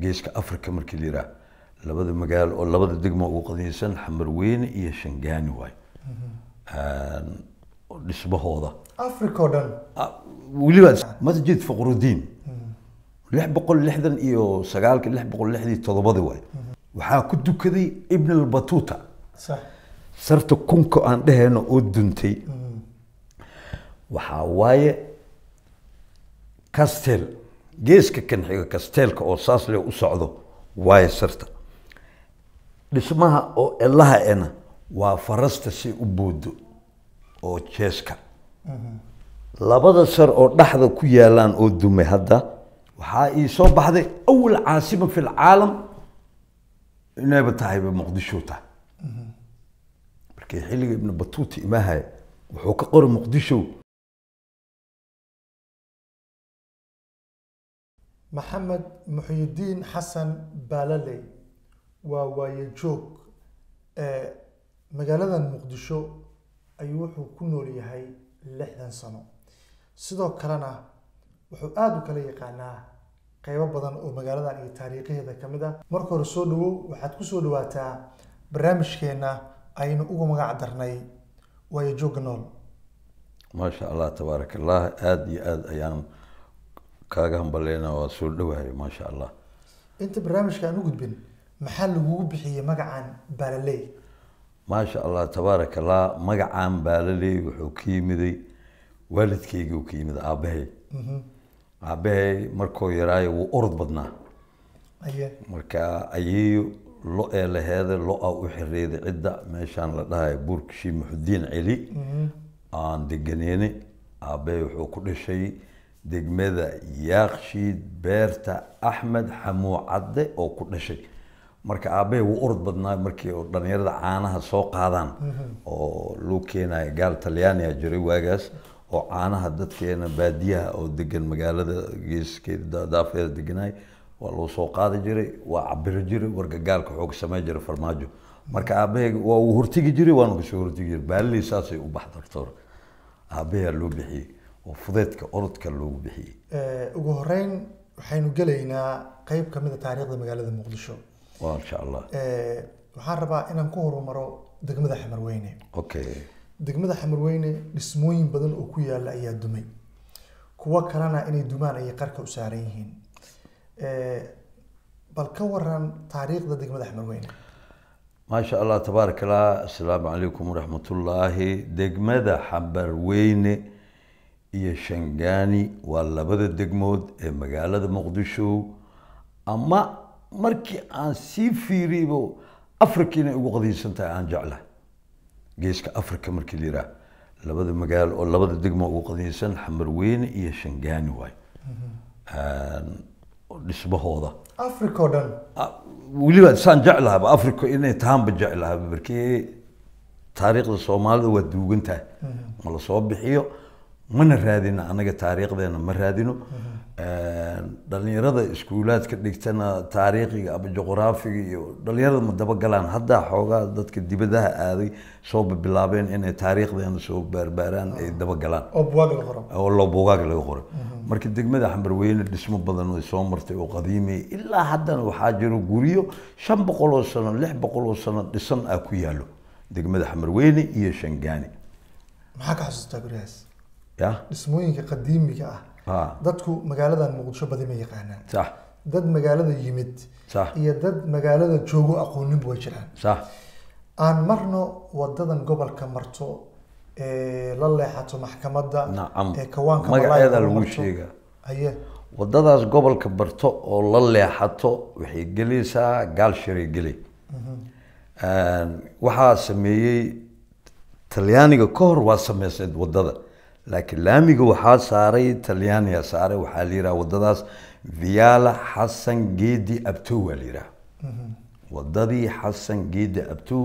geeska africa markii la labada magaalo oo labada degmo ugu qadiinsan xamarweyne iyo shangaani waay dhismahooda africa o dhan ah, weliba masjid faqrudiin lix boqol lixdan iyo sagaalka lix boqol lixdan iyo waay waxaa ku dukaday ibn sarta kunka aan dhehayno oo duntay mm. waxaa waaye castel geeska kanxiga xiga kasteelka oo saas u socdo waayo sarta dhismaha oo elaha ena waa farasta si u boodo oo jeeska labada sar oo dhaxda ku yaalaan oo dume hadda waxaa ii soo baxday awal caasima fi lcaalam inayba tahayba muqdisho tahay markii xilliga ibnu batuuti imahaya wuxuu ka qoray muqdisho maxamed muxyidiin xasan baalaley waa waayejoog magaaladan muqdisho ayuu wuxuu ku nool yahay lixdan sano sidoo kalena wuxuu aada u kala yaqaanaa qeybo badan oo magaaladan iyo taariikhaheeda ka mid ah marka hore soo dhawow waxaad kusoo dhawaataa barnaamijkeena aynu ugu magac darnay waayejoogga nool maasha allah tabaarakallah aada iyo aada ayaan kaaga hambaleyna waa soo dhawahay maasha allah inta barnaamijka aan u gudbin maxaa lagugu bixiyey magacaan baalaley maasha allah tabaaraka allah magacaan baalaley wuxuu ka yimiday waalidkeygi ka yimid aabbahay mhm. aabbahay markuu yaraayo wuu orod badnaa marka ayeeyo lo ee laheeda lo-a u xireyda cidda meeshaan la dhahayo buurka shii celi mhm. aan deganeyne aabbahay wuxuu ku dhashay degmada yaaqshiid beerta axmed xamuu cadde oo ku dhashay marka aabbahe wuu orod badnaa markii dhalinyarada caanaha soo qaadaan oo loo keenayo gaal talyaaniya ah, jiray waagaas oo caanaha dadkeena baadiyaha oo degan magaalada geeskeeda daafeeda deganay waa loo soo qaadi jiray waa cabiro jiray warka gaalka xoog samey jiray farmaajo marka aabbahe waa uu hortegi jiray waana kasoo hortegi jiray baalilii saasay u bax doctor aabbaheyaa loo bixiyey oo fudeedka orodka loogu bixiyey ugu horeyn waxaynu gelaynaa qeyb kamida ah taariikhda magaalada muqdisho insha allah waxaan rabaa inaan ku horumaro degmada xamarweyne okay degmada xamarweyne dhismooyin badan oo ku yaala ayaa dumay kuwo kalena inay dumaan ayay qarka u saaran yihiin bal ka waran taariikhda degmada xamarweyne maasha allah tabaaraka assalaamu calaykum waraxmatullaahi degmada xamarweyne iyo shangaani waa labada degmood ee magaalada muqdisho ama markii aan sii fiiriyba africa inay ugu qadiinsan tahay aan jeclahay geeska africa markii la labada magaalo oo labada degmo ugu qadiinsan xamarweyne iyo shangaani waayo dhismahooda africa oo dhan weliba saan jeclahaba africa inay tahaanba jeclahaba markii taariikhda soomaalida waa duugan tahay ma la soo bixiyo mana raadino anaga taariikhdeena ma raadino dhalinyarada iskuulaadka dhigtana taariikhiga ama juqraafiga iyo dhalinyarada ma dabagalaan haddaa xoogaa dadka dibadaha aaday soo bilaabeen inay taariikhdeena soo baarbaaraan ay dabagalaan oo loo laga qoray marka degmada xambarweyne dhismo badan way soo martay oo qadiimay ilaa haddana waxaa jiro guryo shan boqol oo sano lix boqol oo sano dhisan ah ku yaalo degmada xambarweyne iyo shangaani maxaa ka xasuustaa guryahaas dhismooyinka qadiimiga ah dadku magaaladan muqdisho badi ma yaqaanaan dad magaalada yimid iyo dad magaalada joogo aqooninba way jiraan aan marno wadadan gobolka marto ee la leexato maxkamadda ee kawaanka lagu sheega aye wadadaas gobolka barto oo la leexato waxay gelaysaa gaalshire geley mhm. ehm, waxaa sameeyey talyaaniga ka hor waa sameysnayd wadada laakiin laamiga waxaa saaray talyaaniya saaray waxaa la yidhaha waddadaas viala xasan geedi abtow waa la yidhaha mm-hmm. waddadii xasan geedi abtow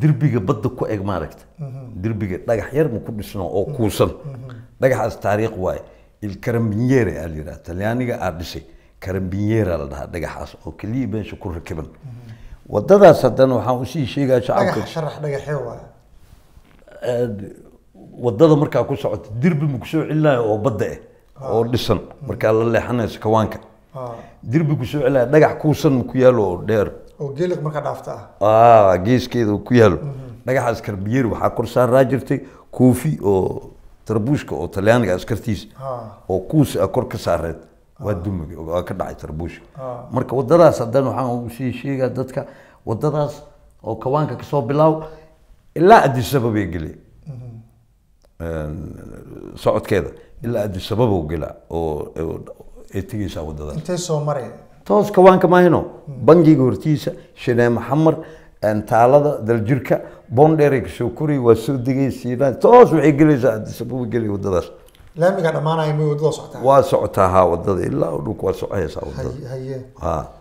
derbiga badda ku eg maaragta mm-hmm. derbiga dhagax yar ma ku dhisno oo mm-hmm. kuusan dhagaxaas taariikh waaye il karambinyeere aa la yidhaha talyaaniga aa dhisay karambinyeera la dhahaa dhagaxaas oo keliya meesha ku rakiban waddadaas haddana waxaan usii sheegaa shacabka sharax dhagaxee waaye wadada markaa ku socota dirbi makusoo celinayo oo badda eh, ah oo dhisan markaa la leexanayso kawaanka ah. dirbi kusoo celinayo dhagax kuusan maku yaalo oo dheer oo geeliq markaa dhaafta ah a ah, geeskeeda ku yaalo mhm. dhagaxa askarbiyeer waxaa kor saaraa jirtay koofi oo tarbuushka oo talyaaniga askartiisa ah. oo kuusi ah kor ka saareed waa dumig waa ka dhacay tarbuushka marka wadadaas haddana waxaan usii sheegaa dadka wadadaas oo kawaanka kasoo bilaaw ilaa adisababay gelay socodkeeda ilaa adisababo gela oo eetigiisa wadada intee soo maray toos kawaanka maahino bangiga hortiisa shineemo xamar taalada daljirka bondheeray kasoo koray waa soo degay siidaan toos waxay gelaysaa adisababo gelay wadadaas laamiga dhammaanaya may wadada socotaa waa socotaa ha wadada ilaa dhulka waa socohaysaa wadada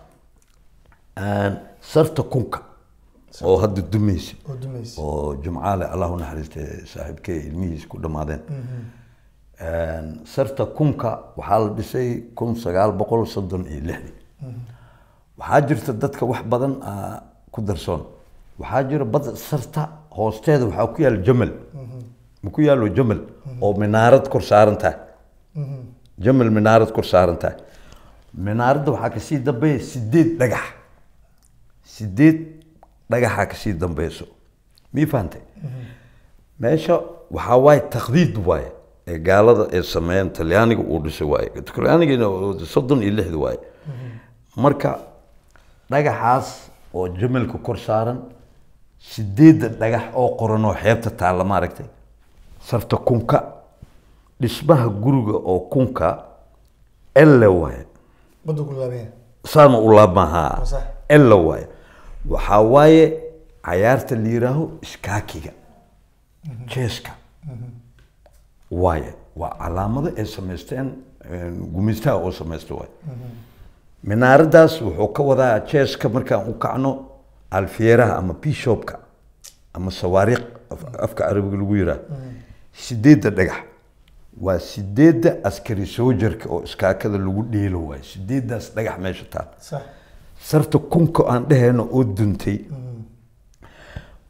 sarta kunka oo hadda dumaysa oo jumcaale allah u naxariistay ilmihiis ku dhammaadeen mhm. sarta kunka waxaa la dhisay kun sagaal boqol soddon iyo lixdi mhm. waxaa jirta dadka wax badan ku darsoon waxaa jira bad sarta hoosteeda waxaa ku yaala jamal mhm. ma ku yaalo jamal oo minaarad kor saaran tahay jamal minaarad kor saaran minaaradda waxaa kasii dambeeya sideed dhagax sideed dhagaxa kasii dambayso mifahante meesha waxaa waaye takdiid waaye ee gaalada ay sameeyeen talyaaniga uu dhisay waaye talyaanigina soddon iyo lixda waaye marka dhagaxaas oo jamalka kor saaran sideedda dhagax oo qoran oo xeebta taalla maaragtay sarta kunka dhismaha guriga oo kunka elle waaye saana u laabmahaa elle waaye waxaa waaye cayaarta la yiraaho iskaakiga jeeska waaye waa calaamado ay samaysteen gumaystaha oo samaysta waay minaaradaas wuxuu ka wadaa jeeska markaan u kacno alfieraha ama bishopka ama sawaariiq afka carabiga lagu yiraa sideedda dhagax waa sideedda askari soojarka oo iskaakada lagu dhiilo waaye sideeddaas dhagax meesha taal sarta kunka aan dhehayno oo duntay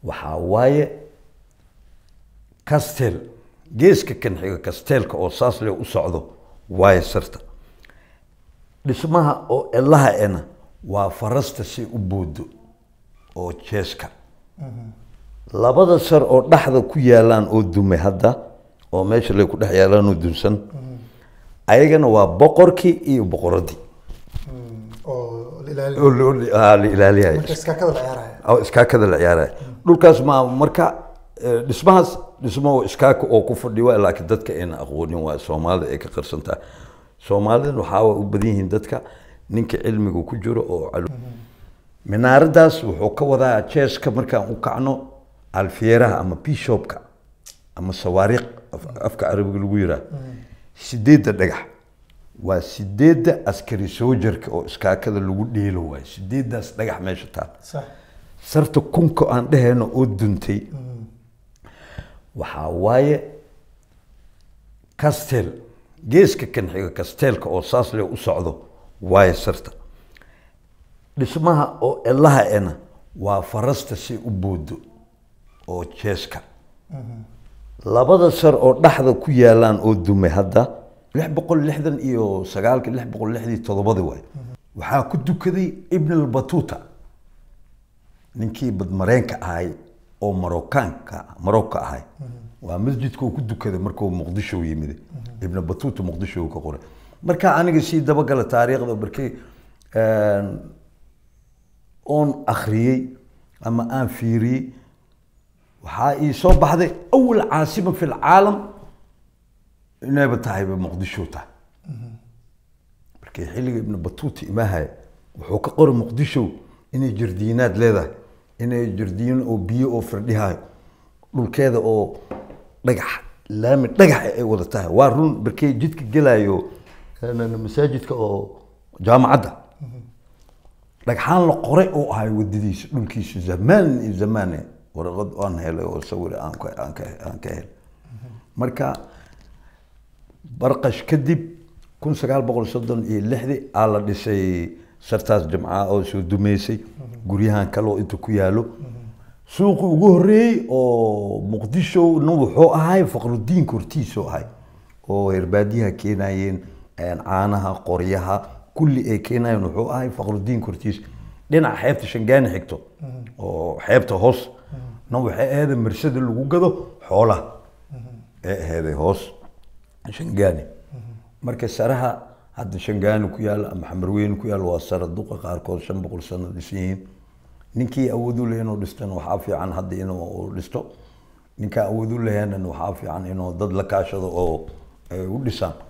waxaa waaye castel geeska kan xiga oo saas le u socdo waaye sarta dhismaha oo ilaha ena waa farasta si u boodo oo jeeska labada sar oo dhaxda ku yaalaan oo dume hadda oo meesha lay ku dhex yaalaan oo dunsan ayagana waa boqorkii iyo boqoradii iskaakada la ciyaaraya dhulkaas ma marka dhismahaas dhismo iskaaka oo ku fadhi waa laakiin dadka ayna aqoonin waa soomaalida ay ka qarsantaa soomaalidan waxaa u badan yihiin dadka ninka cilmigu ku jiro oo minaaradaas wuxuu ka wadaa jeeska markaan u kacno alfieraha ama bishopka ama sawaariiq afka carabiga lagu yiraa sideedda dhagax waa sideedda askari soojarka oo iskaakada lagu dheelo waayo sideeddaas dhagax meesha taal sarta kunka aan dhehayno oo duntay waxaa waaye castel geeska kan xiga oo saas le u socdo waaye sarta dhismaha oo ilaha ena waa farasta si u boodo oo jeeska mhm. labada sar oo dhaxda ku yaalaan oo dumay hadda lix boqol lixdan iyo sagaalki lix boqol lixdii toddobadii waay waxaa ku dukaday ibn albatuuta ninkii badmareenka ahay oo marokaanka marocco ahay waa masjidkuu ku dukaday markuu muqdisho yimid ibn batuuta muqdisho ka qoray markaa aniga sii dabagala taariikhda markii ehm, oon akhriyey ama aan fiiriyey waxaa ii soo baxday awal caasima fi lcaalam inayba tahayba muqdisho tahay markay xilliga ibnu batuuti imaahaya wuxuu ka qora muqdisho inay jardiinaad leedahay inay jardiin oo biyo oo firdhihayo dhulkeeda oo dhagax laami dhagaxa ay wada tahay waa run markay jidka gelaayo masaajidka oo jaamacadda dhagxaan la qoray oo ahay wadadiisa dhulkiisa zamaan iyo zamaane waraqad aan helay oo sawir aan ka helay marka barqash kadib kun sagaal boqol soddon iyo lixdii aa la dhisay sartaas jimca oo soo dumeysay guryahan kale oo inta ku yaalo suuqi ugu horreeyey oo muqdisho nin wuxuu ahay faqrudiinka hortiisoo ahay oo herbaadiyaha keenayeen caanaha qoryaha kulli ay keenayeen wuxuu ahay faqrudiinka hortiisa dhinaca xeebta shangaani xigto oo xeebta hoos nin waxay ahaeda marsada lagu gado xoolaha ee aheeday hoos shangaane marka saraha hadda shangaane ku yaal ama xamarweyne ku yaal waa sara duqa qaarkood shan boqol sano dhisan ninkii awood u leh inuu dhistan waxaa fiican hadda inuu dhisto ninkaa awood u leheenan waxaa fiican inuu dad la kaashado oo ay eh, u dhisaan